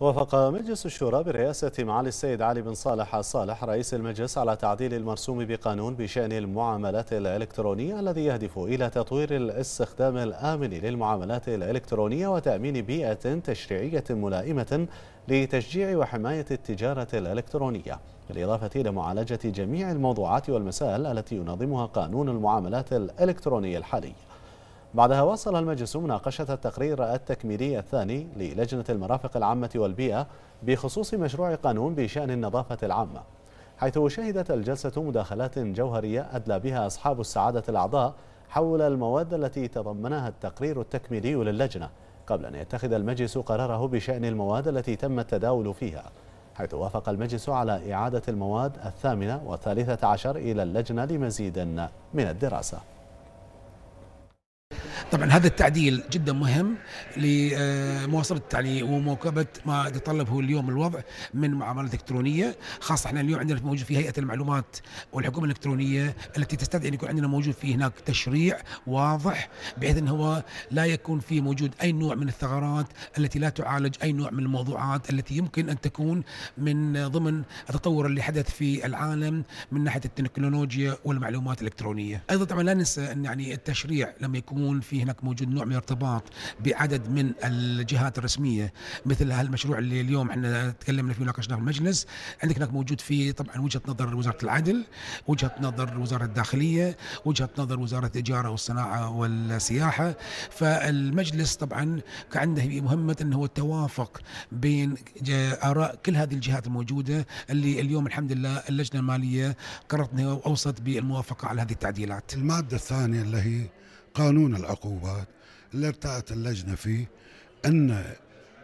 وافق مجلس الشورى برئاسة معالي السيد علي بن صالح صالح رئيس المجلس على تعديل المرسوم بقانون بشأن المعاملات الإلكترونية الذي يهدف إلى تطوير الاستخدام الآمن للمعاملات الإلكترونية وتأمين بيئة تشريعية ملائمة لتشجيع وحماية التجارة الإلكترونية بالإضافة إلى معالجة جميع الموضوعات والمسائل التي ينظمها قانون المعاملات الإلكترونية الحالي بعدها واصل المجلس مناقشة التقرير التكميلي الثاني للجنة المرافق العامة والبيئة بخصوص مشروع قانون بشأن النظافة العامة حيث شهدت الجلسة مداخلات جوهرية أدلى بها أصحاب السعادة الأعضاء حول المواد التي تضمنها التقرير التكميلي للجنة قبل أن يتخذ المجلس قراره بشأن المواد التي تم التداول فيها حيث وافق المجلس على إعادة المواد الثامنة والثالثة عشر إلى اللجنة لمزيد من الدراسة طبعا هذا التعديل جدا مهم لمواصله التعليم ومواكبه ما يتطلبه اليوم الوضع من معاملات الكترونيه خاصه احنا اليوم عندنا موجود في هيئه المعلومات والحكومه الالكترونيه التي تستدعي ان يكون عندنا موجود في هناك تشريع واضح بحيث ان هو لا يكون في موجود اي نوع من الثغرات التي لا تعالج اي نوع من الموضوعات التي يمكن ان تكون من ضمن التطور اللي حدث في العالم من ناحيه التكنولوجيا والمعلومات الالكترونيه ايضا طبعا لا ننسى ان يعني التشريع لما يكون في هناك موجود نوع من الارتباط بعدد من الجهات الرسميه مثل هالمشروع اللي اليوم احنا تكلمنا فيه وناقشناه في المجلس عندك هناك موجود فيه طبعا وجهه نظر وزاره العدل وجهه نظر وزاره الداخليه وجهه نظر وزاره التجاره والصناعه والسياحه فالمجلس طبعا عنده مهمه انه هو التوافق بين اراء كل هذه الجهات الموجوده اللي اليوم الحمد لله اللجنه الماليه قررت اوصت بالموافقه على هذه التعديلات. الماده الثانيه اللي هي قانون العقوبات اللي ارتأت اللجنة فيه أن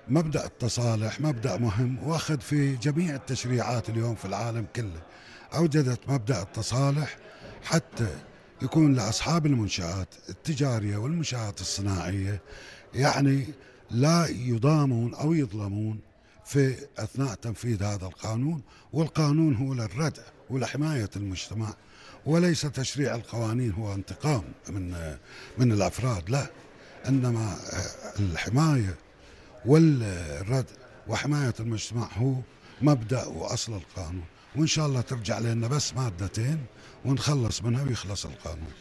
مبدأ التصالح مبدأ مهم واخذ في جميع التشريعات اليوم في العالم كله أوجدت مبدأ التصالح حتى يكون لأصحاب المنشآت التجارية والمنشآت الصناعية يعني لا يضامون أو يظلمون في أثناء تنفيذ هذا القانون والقانون هو للردع ولحماية المجتمع وليس تشريع القوانين هو انتقام من من الافراد لا انما آه، الحمايه والردع وحمايه المجتمع هو مبدا واصل القانون وان شاء الله ترجع لنا بس مادتين ونخلص منها ويخلص القانون